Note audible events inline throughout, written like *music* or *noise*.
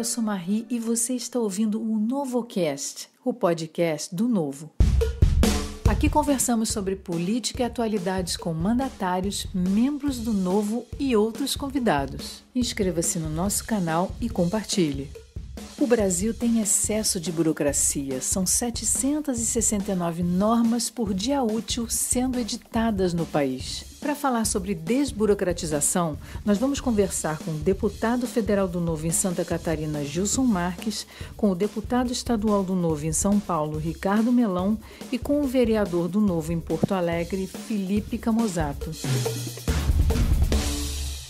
eu sou Marie e você está ouvindo o NovoCast, o podcast do Novo. Aqui conversamos sobre política e atualidades com mandatários, membros do Novo e outros convidados. Inscreva-se no nosso canal e compartilhe. O Brasil tem excesso de burocracia. São 769 normas por dia útil sendo editadas no país. Para falar sobre desburocratização, nós vamos conversar com o deputado federal do Novo em Santa Catarina, Gilson Marques, com o deputado estadual do Novo em São Paulo, Ricardo Melão, e com o vereador do Novo em Porto Alegre, Felipe Camozato.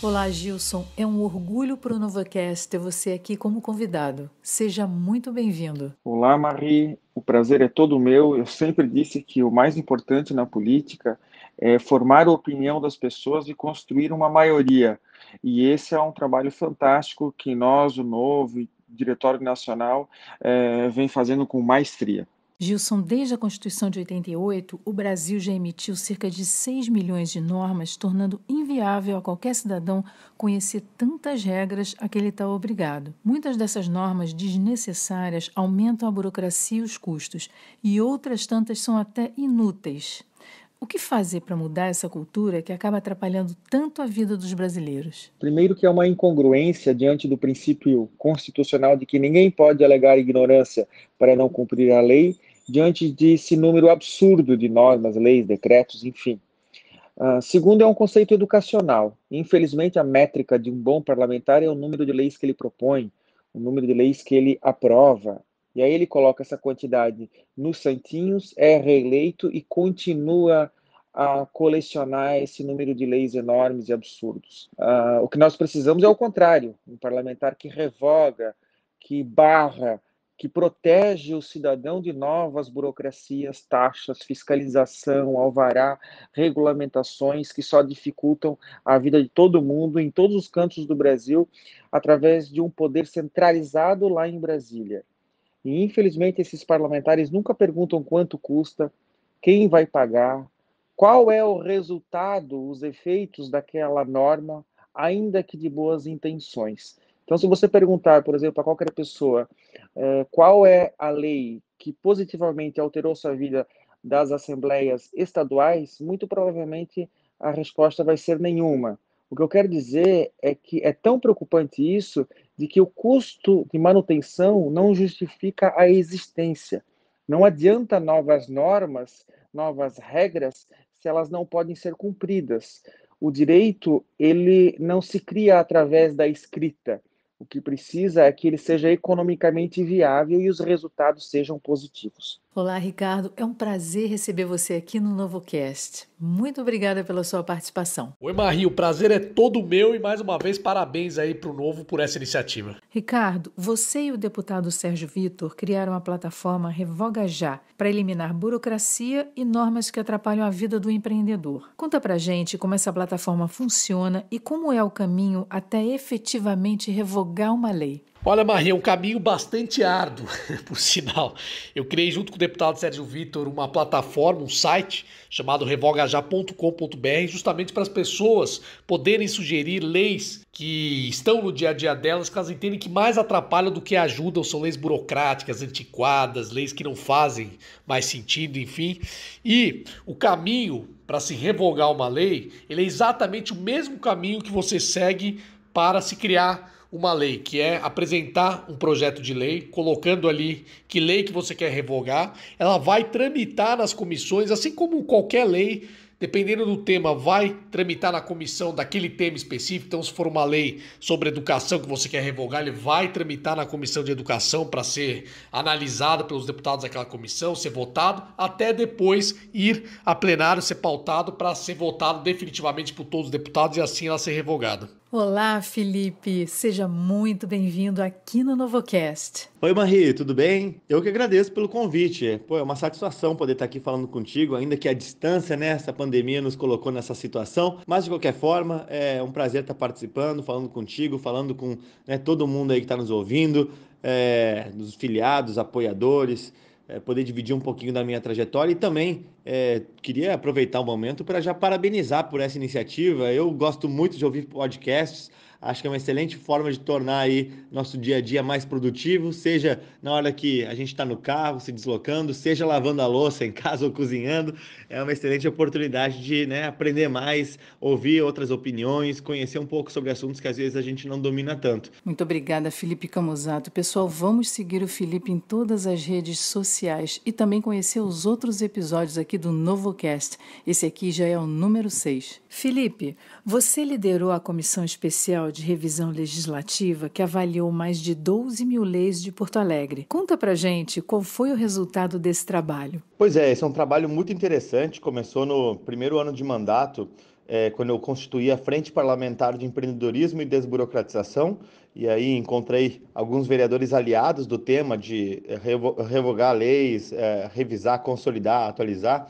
Olá, Gilson. É um orgulho para o NovoCast ter você aqui como convidado. Seja muito bem-vindo. Olá, Marie. O prazer é todo meu. Eu sempre disse que o mais importante na política é é, formar a opinião das pessoas e construir uma maioria. E esse é um trabalho fantástico que nós, o Novo, Diretório Nacional, é, vem fazendo com maestria. Gilson, desde a Constituição de 88, o Brasil já emitiu cerca de 6 milhões de normas, tornando inviável a qualquer cidadão conhecer tantas regras a que ele está obrigado. Muitas dessas normas desnecessárias aumentam a burocracia e os custos, e outras tantas são até inúteis. O que fazer para mudar essa cultura que acaba atrapalhando tanto a vida dos brasileiros? Primeiro, que é uma incongruência diante do princípio constitucional de que ninguém pode alegar ignorância para não cumprir a lei, diante desse número absurdo de normas, leis, decretos, enfim. Uh, segundo, é um conceito educacional. Infelizmente, a métrica de um bom parlamentar é o número de leis que ele propõe, o número de leis que ele aprova, e aí ele coloca essa quantidade nos santinhos, é reeleito e continua a colecionar esse número de leis enormes e absurdos. Uh, o que nós precisamos é o contrário, um parlamentar que revoga, que barra, que protege o cidadão de novas burocracias, taxas, fiscalização, alvará, regulamentações que só dificultam a vida de todo mundo em todos os cantos do Brasil através de um poder centralizado lá em Brasília. E infelizmente esses parlamentares nunca perguntam quanto custa, quem vai pagar, qual é o resultado, os efeitos daquela norma, ainda que de boas intenções. Então, se você perguntar, por exemplo, a qualquer pessoa é, qual é a lei que positivamente alterou sua vida das assembleias estaduais, muito provavelmente a resposta vai ser nenhuma. O que eu quero dizer é que é tão preocupante isso de que o custo de manutenção não justifica a existência. Não adianta novas normas, novas regras, se elas não podem ser cumpridas. O direito, ele não se cria através da escrita. O que precisa é que ele seja economicamente viável e os resultados sejam positivos. Olá, Ricardo. É um prazer receber você aqui no NovoCast. Muito obrigada pela sua participação. Oi, Marie. O prazer é todo meu e, mais uma vez, parabéns aí para o Novo por essa iniciativa. Ricardo, você e o deputado Sérgio Vitor criaram a plataforma Revoga Já para eliminar burocracia e normas que atrapalham a vida do empreendedor. Conta pra gente como essa plataforma funciona e como é o caminho até efetivamente revogar uma lei. Olha, Maria, um caminho bastante árduo, *laughs* por sinal. Eu criei junto com o deputado Sérgio Vitor uma plataforma, um site chamado revogajá.com.br, justamente para as pessoas poderem sugerir leis que estão no dia a dia delas, que elas entendem que mais atrapalham do que ajudam, são leis burocráticas, antiquadas, leis que não fazem mais sentido, enfim. E o caminho para se revogar uma lei, ele é exatamente o mesmo caminho que você segue para se criar uma lei, que é apresentar um projeto de lei, colocando ali que lei que você quer revogar, ela vai tramitar nas comissões, assim como qualquer lei, dependendo do tema, vai tramitar na comissão daquele tema específico. Então, se for uma lei sobre educação que você quer revogar, ele vai tramitar na comissão de educação para ser analisado pelos deputados daquela comissão, ser votado, até depois ir a plenário, ser pautado para ser votado definitivamente por todos os deputados e assim ela ser revogada. Olá, Felipe. Seja muito bem-vindo aqui no NovoCast. Oi, Marie, tudo bem? Eu que agradeço pelo convite. Pô, é uma satisfação poder estar aqui falando contigo, ainda que a distância, né, essa pandemia nos colocou nessa situação. Mas, de qualquer forma, é um prazer estar participando, falando contigo, falando com né, todo mundo aí que está nos ouvindo, é, dos filiados, apoiadores, é, poder dividir um pouquinho da minha trajetória e também é, queria aproveitar o momento para já parabenizar por essa iniciativa. Eu gosto muito de ouvir podcasts, Acho que é uma excelente forma de tornar aí nosso dia a dia mais produtivo, seja na hora que a gente está no carro, se deslocando, seja lavando a louça em casa *laughs* ou cozinhando. É uma excelente oportunidade de né, aprender mais, ouvir outras opiniões, conhecer um pouco sobre assuntos que às vezes a gente não domina tanto. Muito obrigada, Felipe Camusato. Pessoal, vamos seguir o Felipe em todas as redes sociais e também conhecer os outros episódios aqui do NovoCast. Esse aqui já é o número 6. Felipe, você liderou a comissão especial de Revisão Legislativa que avaliou mais de 12 mil leis de Porto Alegre. Conta pra gente qual foi o resultado desse trabalho. Pois é, esse é um trabalho muito interessante. Começou no primeiro ano de mandato. É, quando eu constituí a Frente Parlamentar de Empreendedorismo e Desburocratização, e aí encontrei alguns vereadores aliados do tema de é, revogar leis, é, revisar, consolidar, atualizar.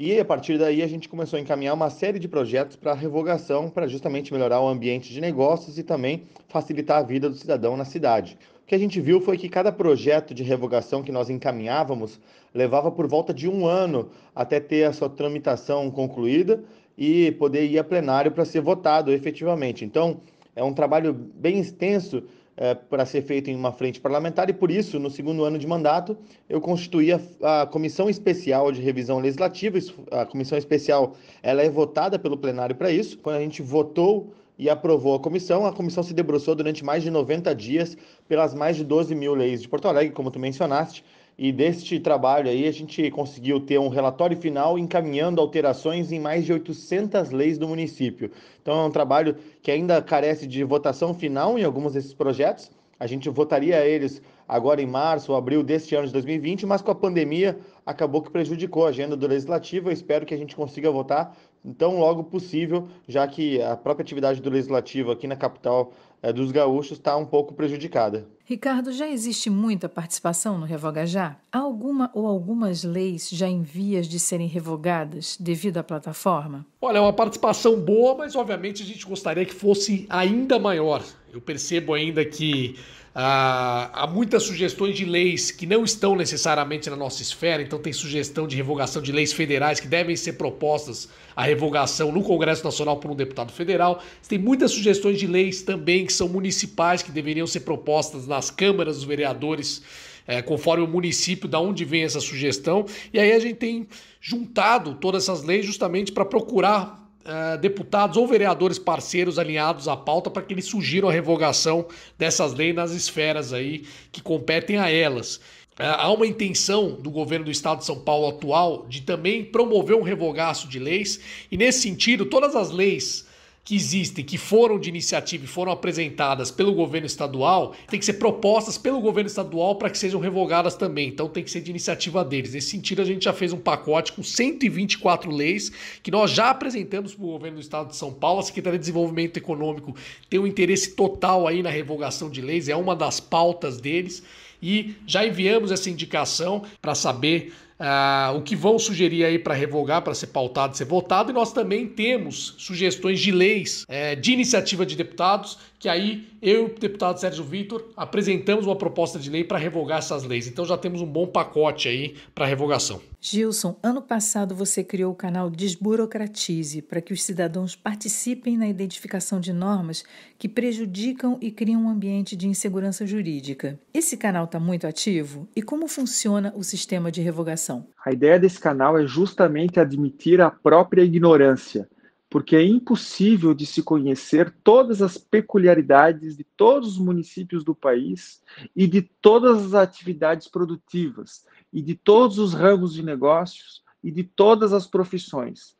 E a partir daí a gente começou a encaminhar uma série de projetos para revogação, para justamente melhorar o ambiente de negócios e também facilitar a vida do cidadão na cidade. O que a gente viu foi que cada projeto de revogação que nós encaminhávamos levava por volta de um ano até ter a sua tramitação concluída e poder ir a plenário para ser votado efetivamente. Então, é um trabalho bem extenso é, para ser feito em uma frente parlamentar e, por isso, no segundo ano de mandato, eu constituí a, a Comissão Especial de Revisão Legislativa. A Comissão Especial ela é votada pelo plenário para isso. Quando a gente votou e aprovou a comissão. A comissão se debruçou durante mais de 90 dias pelas mais de 12 mil leis de Porto Alegre, como tu mencionaste, e deste trabalho aí, a gente conseguiu ter um relatório final encaminhando alterações em mais de 800 leis do município. Então, é um trabalho que ainda carece de votação final em alguns desses projetos. A gente votaria eles agora em março ou abril deste ano de 2020, mas com a pandemia acabou que prejudicou a agenda do Legislativo. Eu espero que a gente consiga votar tão logo possível, já que a própria atividade do Legislativo aqui na capital é, dos gaúchos está um pouco prejudicada. Ricardo, já existe muita participação no Já? Há alguma ou algumas leis já em vias de serem revogadas devido à plataforma? Olha, é uma participação boa, mas obviamente a gente gostaria que fosse ainda maior. Eu percebo ainda que ah, há muitas sugestões de leis que não estão necessariamente na nossa esfera, então tem sugestão de revogação de leis federais que devem ser propostas a revogação no Congresso Nacional por um deputado federal. Tem muitas sugestões de leis também que são municipais que deveriam ser propostas nas câmaras dos vereadores. É, conforme o município, da onde vem essa sugestão. E aí a gente tem juntado todas essas leis justamente para procurar eh, deputados ou vereadores parceiros alinhados à pauta para que eles sugiram a revogação dessas leis nas esferas aí que competem a elas. Eh, há uma intenção do governo do estado de São Paulo atual de também promover um revogaço de leis, e nesse sentido, todas as leis que existem, que foram de iniciativa e foram apresentadas pelo governo estadual, tem que ser propostas pelo governo estadual para que sejam revogadas também. Então tem que ser de iniciativa deles. Nesse sentido, a gente já fez um pacote com 124 leis que nós já apresentamos para o governo do estado de São Paulo. A Secretaria de Desenvolvimento Econômico tem um interesse total aí na revogação de leis, é uma das pautas deles. E já enviamos essa indicação para saber ah, o que vão sugerir aí para revogar, para ser pautado, ser votado, e nós também temos sugestões de leis é, de iniciativa de deputados que aí eu e o deputado Sérgio Vitor apresentamos uma proposta de lei para revogar essas leis. Então já temos um bom pacote aí para revogação. Gilson, ano passado você criou o canal Desburocratize para que os cidadãos participem na identificação de normas que prejudicam e criam um ambiente de insegurança jurídica. Esse canal está muito ativo e como funciona o sistema de revogação? A ideia desse canal é justamente admitir a própria ignorância porque é impossível de se conhecer todas as peculiaridades de todos os municípios do país e de todas as atividades produtivas e de todos os ramos de negócios e de todas as profissões.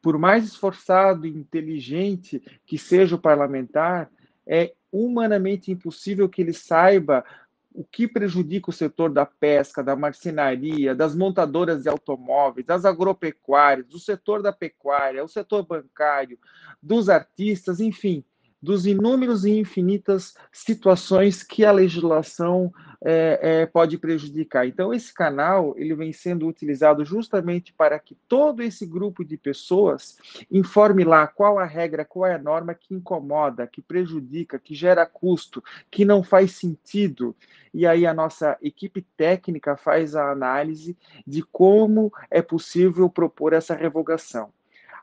Por mais esforçado e inteligente que seja o parlamentar, é humanamente impossível que ele saiba o que prejudica o setor da pesca, da marcenaria, das montadoras de automóveis, das agropecuárias, do setor da pecuária, o setor bancário, dos artistas, enfim dos inúmeros e infinitas situações que a legislação é, é, pode prejudicar. Então, esse canal ele vem sendo utilizado justamente para que todo esse grupo de pessoas informe lá qual a regra, qual é a norma que incomoda, que prejudica, que gera custo, que não faz sentido. E aí a nossa equipe técnica faz a análise de como é possível propor essa revogação.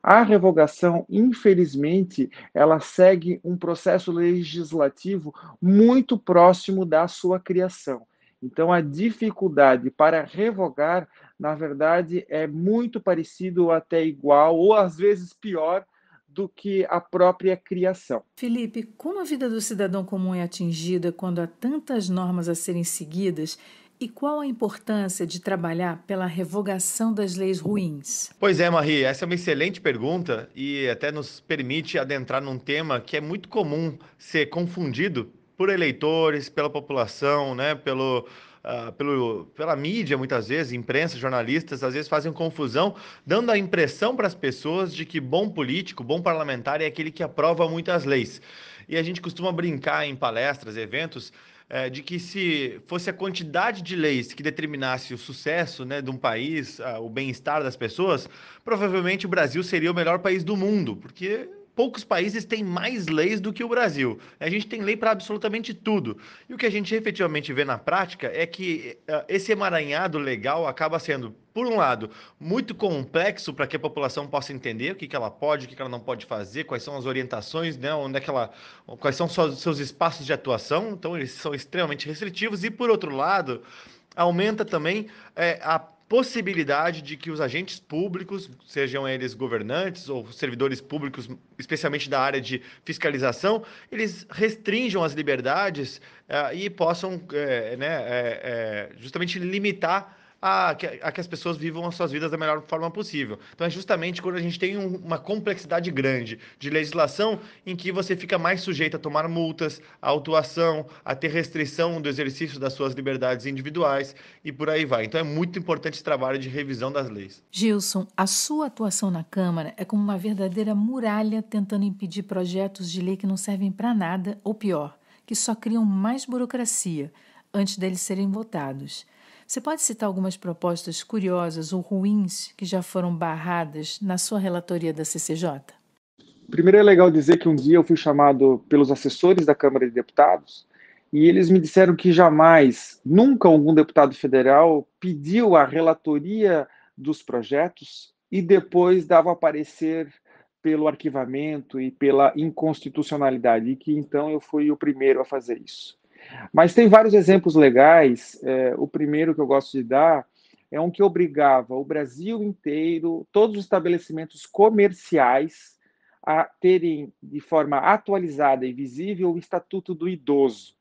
A revogação, infelizmente, ela segue um processo legislativo muito próximo da sua criação. Então, a dificuldade para revogar, na verdade, é muito parecido ou até igual, ou às vezes pior, do que a própria criação. Felipe, como a vida do cidadão comum é atingida quando há tantas normas a serem seguidas e qual a importância de trabalhar pela revogação das leis ruins? Pois é, Marie, essa é uma excelente pergunta e até nos permite adentrar num tema que é muito comum ser confundido por eleitores, pela população, né, pelo, uh, pelo, pela mídia, muitas vezes, imprensa, jornalistas, às vezes fazem confusão, dando a impressão para as pessoas de que bom político, bom parlamentar é aquele que aprova muitas leis. E a gente costuma brincar em palestras, eventos, é, de que se fosse a quantidade de leis que determinasse o sucesso né, de um país, a, ah, o bem-estar das pessoas, provavelmente o Brasil seria o melhor país do mundo, porque poucos países têm mais leis do que o Brasil. A gente tem lei para absolutamente tudo. E o que a gente efetivamente vê na prática é que eh, eh, esse emaranhado legal acaba sendo por um lado, muito complexo para que a população possa entender o que, que ela pode, o que, que ela não pode fazer, quais são as orientações, né, onde é que ela, quais são os seus espaços de atuação. Então, eles são extremamente restritivos. E, por outro lado, aumenta também é, a possibilidade de que os agentes públicos, sejam eles governantes ou servidores públicos, especialmente da área de fiscalização, eles restringam as liberdades uh, e possam eh, né, eh, justamente limitar a, a que as pessoas vivam as suas vidas da melhor forma possível. Então é justamente quando a gente tem um, uma complexidade grande de legislação em que você fica mais sujeito a tomar multas, a autuação, a ter restrição do exercício das suas liberdades individuais e por aí vai. Então é muito importante esse trabalho de revisão das leis. Gilson, a sua atuação na Câmara é como uma verdadeira muralha tentando impedir projetos de lei que não servem para nada ou pior, que só criam mais burocracia antes deles serem votados. Você pode citar algumas propostas curiosas ou ruins que já foram barradas na sua relatoria da CCJ? Primeiro é legal dizer que um dia eu fui chamado pelos assessores da Câmara de Deputados e eles me disseram que jamais, nunca algum deputado federal pediu a relatoria dos projetos e depois dava parecer pelo arquivamento e pela inconstitucionalidade, e que então eu fui o primeiro a fazer isso. Mas tem vários exemplos legais. É, o primeiro que eu gosto de dar é um que obrigava o Brasil inteiro, todos os estabelecimentos comerciais, a terem de forma atualizada e visível o Estatuto do Idoso.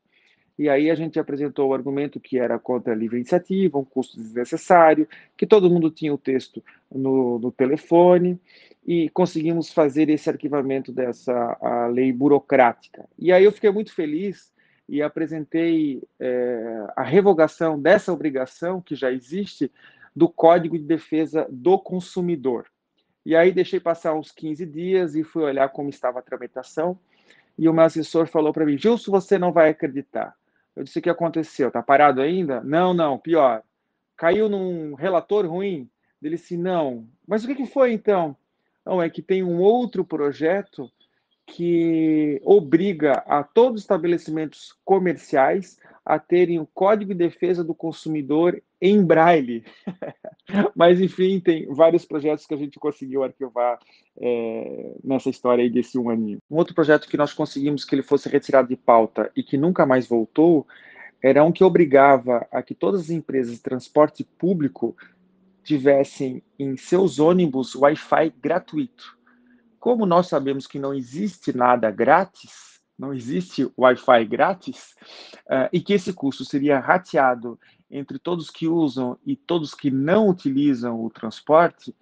E aí a gente apresentou o argumento que era contra a livre iniciativa, um custo desnecessário, que todo mundo tinha o texto no, no telefone, e conseguimos fazer esse arquivamento dessa lei burocrática. E aí eu fiquei muito feliz e apresentei é, a revogação dessa obrigação que já existe do Código de Defesa do Consumidor. E aí deixei passar uns 15 dias e fui olhar como estava a tramitação. E o meu assessor falou para mim: Gilson, você não vai acreditar. Eu disse: O que aconteceu? Está parado ainda? Não, não, pior. Caiu num relator ruim? Ele disse: Não. Mas o que, que foi então? Não, é que tem um outro projeto que obriga a todos os estabelecimentos comerciais a terem o Código de Defesa do Consumidor em braille. *laughs* Mas, enfim, tem vários projetos que a gente conseguiu arquivar é, nessa história aí desse um aninho. Um outro projeto que nós conseguimos que ele fosse retirado de pauta e que nunca mais voltou era um que obrigava a que todas as empresas de transporte público tivessem em seus ônibus Wi-Fi gratuito como nós sabemos que não existe nada grátis, não existe Wi-Fi grátis, uh, e que esse custo seria rateado entre todos que usam e todos que não utilizam o transporte,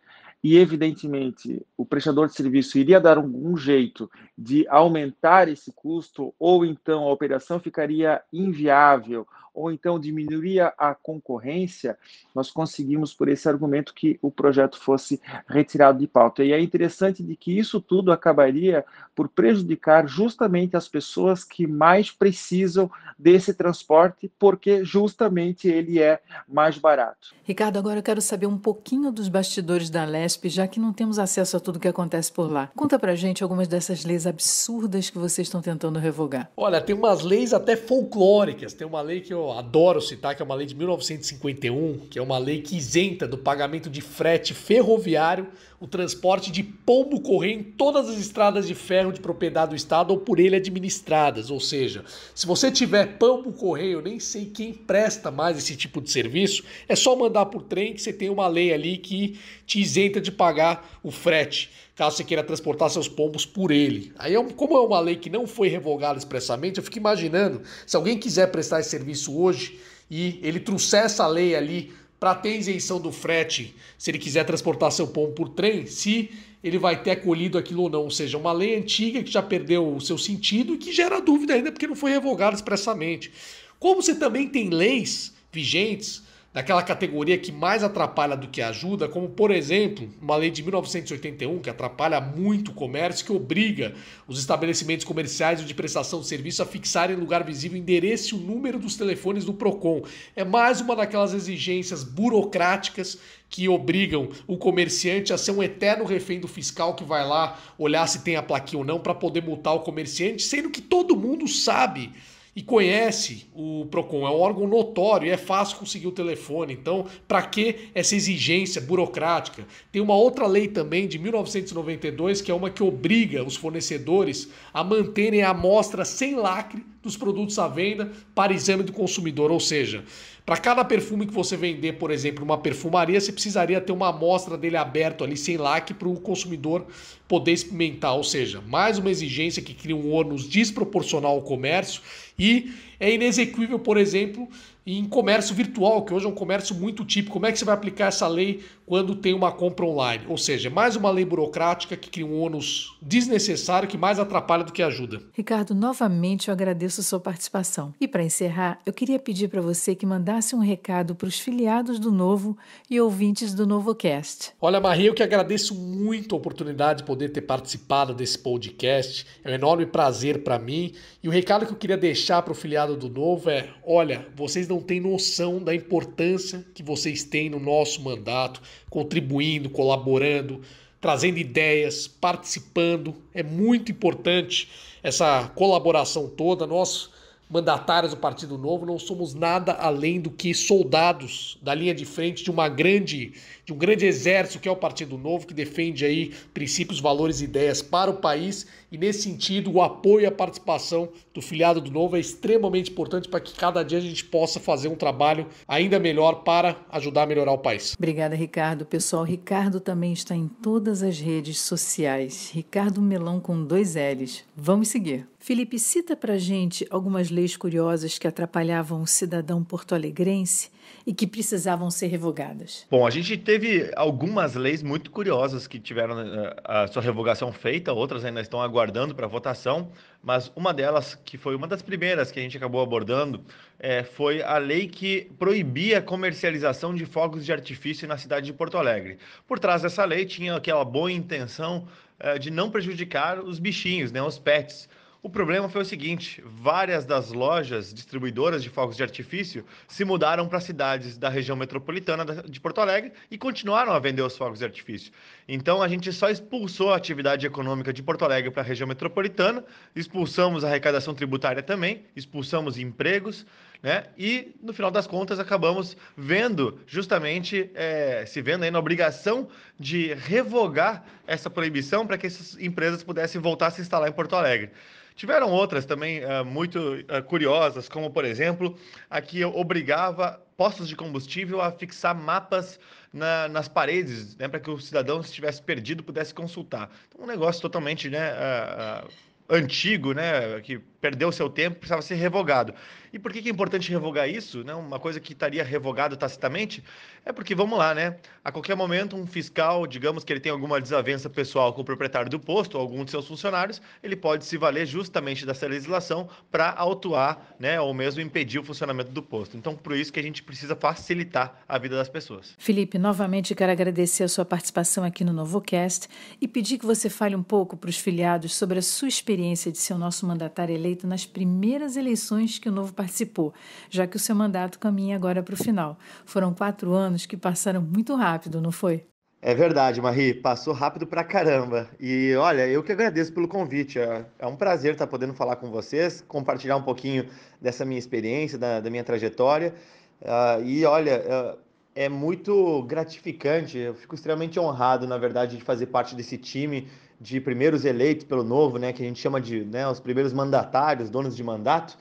e evidentemente o prestador de serviço iria dar algum jeito de aumentar esse custo, ou então a operação ficaria inviável, ou então diminuiria a concorrência, nós conseguimos por esse argumento que o projeto fosse retirado de pauta. E é interessante de que isso tudo acabaria por prejudicar justamente as pessoas que mais precisam desse transporte, porque justamente ele é mais barato. Ricardo, agora eu quero saber um pouquinho dos bastidores da Lesp, já que não temos acesso a tudo o que acontece por lá. Conta pra gente algumas dessas leis absurdas que vocês estão tentando revogar. Olha, tem umas leis até folclóricas. Tem uma lei que eu adoro citar, que é uma lei de 1951, que é uma lei que isenta do pagamento de frete ferroviário o transporte de pombo correr em todas as estradas de ferro de propriedade do Estado ou por ele administradas. Ou seja, se você tiver pombo correio, nem sei quem presta mais esse tipo de serviço, é só mandar por trem que você tem uma lei ali que te isenta de pagar o frete, caso você queira transportar seus pombos por ele. Aí, é como é uma lei que não foi revogada expressamente, eu fico imaginando se alguém quiser prestar esse serviço hoje e ele trouxer essa lei ali para ter isenção do frete, se ele quiser transportar seu pão por trem, se ele vai ter acolhido aquilo ou não. Ou seja, uma lei antiga que já perdeu o seu sentido e que gera dúvida ainda porque não foi revogada expressamente. Como você também tem leis vigentes daquela categoria que mais atrapalha do que ajuda, como por exemplo, uma lei de 1981 que atrapalha muito o comércio, que obriga os estabelecimentos comerciais ou de prestação de serviço a fixar em lugar visível o endereço e o número dos telefones do Procon. É mais uma daquelas exigências burocráticas que obrigam o comerciante a ser um eterno refém do fiscal que vai lá olhar se tem a plaquinha ou não para poder multar o comerciante, sendo que todo mundo sabe e conhece o PROCON. É um órgão notório e é fácil conseguir o telefone. Então, para que essa exigência burocrática? Tem uma outra lei também de 1992, que é uma que obriga os fornecedores a manterem a amostra sem lacre dos produtos à venda para exame do consumidor. Ou seja, para cada perfume que você vender, por exemplo, uma perfumaria, você precisaria ter uma amostra dele aberto ali, sem lacre, para o consumidor poder experimentar. Ou seja, mais uma exigência que cria um ônus desproporcional ao comércio e é inexequível, por exemplo, em comércio virtual, que hoje é um comércio muito típico. Como é que você vai aplicar essa lei quando tem uma compra online? Ou seja, é mais uma lei burocrática que cria um ônus desnecessário que mais atrapalha do que ajuda. Ricardo, novamente eu agradeço sua participação. E para encerrar, eu queria pedir para você que mandasse um recado para os filiados do Novo e ouvintes do NovoCast. Olha, Maria, eu que agradeço muito a oportunidade de poder ter participado desse podcast. É um enorme prazer para mim. E o recado que eu queria deixar para o filiado do Novo é: olha, vocês não não têm noção da importância que vocês têm no nosso mandato, contribuindo, colaborando, trazendo ideias, participando. É muito importante essa colaboração toda. Nós mandatários do Partido Novo, não somos nada além do que soldados da linha de frente de uma grande, de um grande exército que é o Partido Novo, que defende aí princípios, valores e ideias para o país, e nesse sentido o apoio e a participação do filiado do Novo é extremamente importante para que cada dia a gente possa fazer um trabalho ainda melhor para ajudar a melhorar o país. Obrigada, Ricardo. Pessoal, Ricardo também está em todas as redes sociais. Ricardo Melão com dois L's. Vamos seguir. Felipe, cita para gente algumas leis curiosas que atrapalhavam o cidadão porto-alegrense e que precisavam ser revogadas. Bom, a gente teve algumas leis muito curiosas que tiveram eh, a sua revogação feita, outras ainda estão aguardando para votação, mas uma delas, que foi uma das primeiras que a gente acabou abordando, é, foi a lei que proibia a comercialização de fogos de artifício na cidade de Porto Alegre. Por trás dessa lei tinha aquela boa intenção é, de não prejudicar os bichinhos, né, os pets. O problema foi o seguinte: várias das lojas distribuidoras de fogos de artifício se mudaram para cidades da região metropolitana de Porto Alegre e continuaram a vender os fogos de artifício. Então a gente só expulsou a atividade econômica de Porto Alegre para a região metropolitana, expulsamos a arrecadação tributária também, expulsamos empregos, né? E no final das contas acabamos vendo justamente é, se vendo aí na obrigação de revogar essa proibição para que essas empresas pudessem voltar a se instalar em Porto Alegre. Tiveram outras também uh, muito uh, curiosas, como, por exemplo, a que obrigava postos de combustível a fixar mapas na, nas paredes, né, para que o cidadão, se estivesse perdido, pudesse consultar. Então, um negócio totalmente né, uh, antigo, né, que perdeu seu tempo, precisava ser revogado. E por que, que é importante revogar isso? Né? Uma coisa que estaria revogada tacitamente? É porque, vamos lá, né? A qualquer momento, um fiscal, digamos que ele tem alguma desavença pessoal com o proprietário do posto ou algum de seus funcionários, ele pode se valer justamente dessa legislação para autuar, né? Ou mesmo impedir o funcionamento do posto. Então, por isso que a gente precisa facilitar a vida das pessoas. Felipe, novamente quero agradecer a sua participação aqui no NovoCast e pedir que você fale um pouco para os filiados sobre a sua experiência de ser o nosso mandatário eleito eleito nas primeiras eleições que o Novo participou, já que o seu mandato caminha agora para o final. Foram quatro anos que passaram muito rápido, não foi? É verdade, Marie, passou rápido pra caramba. E olha, eu que agradeço pelo convite. É, é um prazer estar podendo falar com vocês, compartilhar um pouquinho dessa minha experiência, da, da minha trajetória. Uh, e olha, uh, é muito gratificante, eu fico extremamente honrado, na verdade, de fazer parte desse time de primeiros eleitos pelo novo, né, que a gente chama de né, os primeiros mandatários, donos de mandato,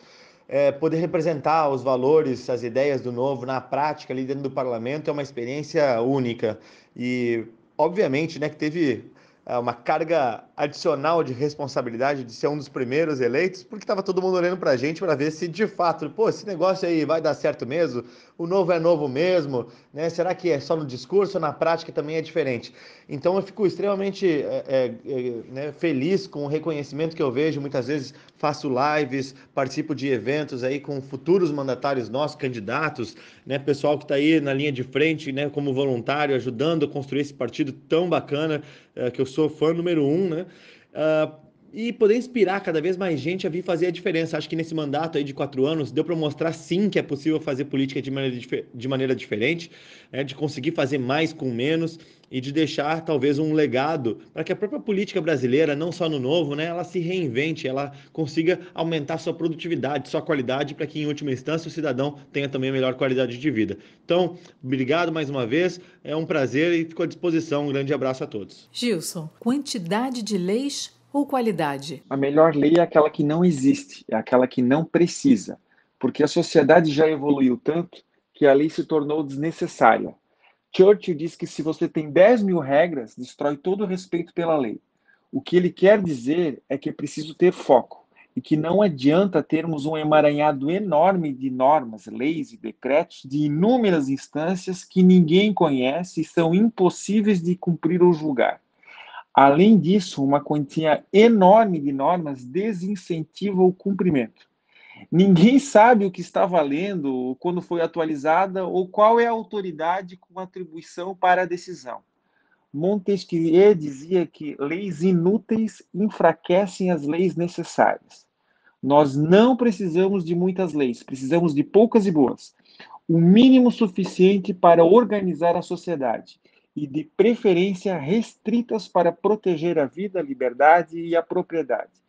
é, poder representar os valores, as ideias do novo na prática ali dentro do parlamento é uma experiência única e obviamente, né, que teve é, uma carga adicional de responsabilidade de ser um dos primeiros eleitos, porque estava todo mundo olhando para a gente para ver se de fato, pô, esse negócio aí vai dar certo mesmo, o novo é novo mesmo, né? Será que é só no discurso ou na prática também é diferente? Então eu fico extremamente é, é, é né, feliz com o reconhecimento que eu vejo. Muitas vezes faço lives, participo de eventos aí com futuros mandatários nossos, candidatos, né? Pessoal que está aí na linha de frente, né? Como voluntário, ajudando a construir esse partido tão bacana, é, que eu sou fã número um, né? Uh, e poder inspirar cada vez mais gente a vir fazer a diferença. Acho que nesse mandato aí de quatro anos deu para mostrar sim que é possível fazer política de maneira, de maneira diferente, né? de conseguir fazer mais com menos, e de deixar talvez um legado para que a própria política brasileira, não só no novo, né, ela se reinvente, ela consiga aumentar sua produtividade, sua qualidade, para que em última instância o cidadão tenha também melhor qualidade de vida. Então, obrigado mais uma vez, é um prazer e fico à disposição. Um grande abraço a todos. Gilson, quantidade de leis ou qualidade? A melhor lei é aquela que não existe, é aquela que não precisa, porque a sociedade já evoluiu tanto que a lei se tornou desnecessária. Churchill diz que se você tem 10 mil regras, destrói todo o respeito pela lei. O que ele quer dizer é que é preciso ter foco e que não adianta termos um emaranhado enorme de normas, leis e decretos de inúmeras instâncias que ninguém conhece e são impossíveis de cumprir ou julgar. Além disso, uma quantia enorme de normas desincentiva o cumprimento. Ninguém sabe o que está valendo, quando foi atualizada ou qual é a autoridade com atribuição para a decisão. Montesquieu dizia que leis inúteis enfraquecem as leis necessárias. Nós não precisamos de muitas leis, precisamos de poucas e boas. O mínimo suficiente para organizar a sociedade e, de preferência, restritas para proteger a vida, a liberdade e a propriedade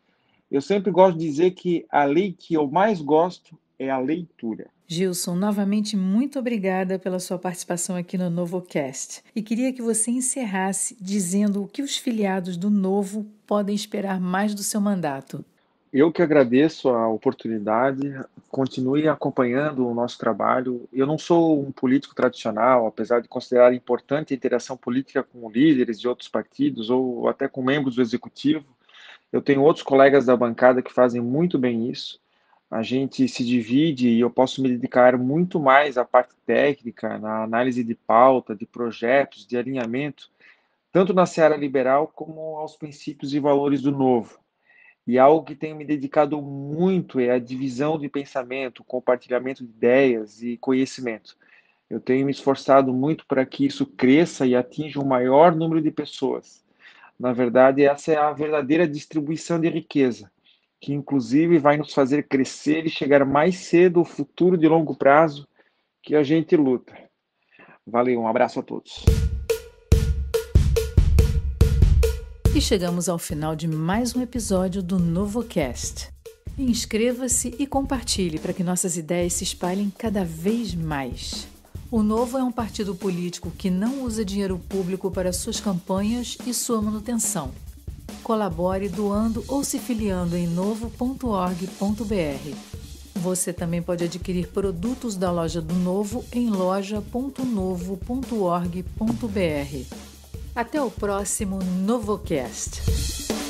eu sempre gosto de dizer que a lei que eu mais gosto é a leitura. Gilson, novamente muito obrigada pela sua participação aqui no NovoCast. E queria que você encerrasse dizendo o que os filiados do Novo podem esperar mais do seu mandato. Eu que agradeço a oportunidade, continue acompanhando o nosso trabalho. Eu não sou um político tradicional, apesar de considerar importante a interação política com líderes de outros partidos ou até com membros do executivo eu tenho outros colegas da bancada que fazem muito bem isso. A gente se divide e eu posso me dedicar muito mais à parte técnica, na análise de pauta, de projetos, de alinhamento, tanto na seara liberal como aos princípios e valores do novo. E algo que tenho me dedicado muito é a divisão de pensamento, compartilhamento de ideias e conhecimento. Eu tenho me esforçado muito para que isso cresça e atinja o um maior número de pessoas. Na verdade, essa é a verdadeira distribuição de riqueza, que inclusive vai nos fazer crescer e chegar mais cedo ao futuro de longo prazo que a gente luta. Valeu, um abraço a todos. E chegamos ao final de mais um episódio do Novo Cast. Inscreva-se e compartilhe para que nossas ideias se espalhem cada vez mais. O Novo é um partido político que não usa dinheiro público para suas campanhas e sua manutenção. Colabore doando ou se filiando em novo.org.br. Você também pode adquirir produtos da loja do Novo em loja.novo.org.br. Até o próximo NovoCast.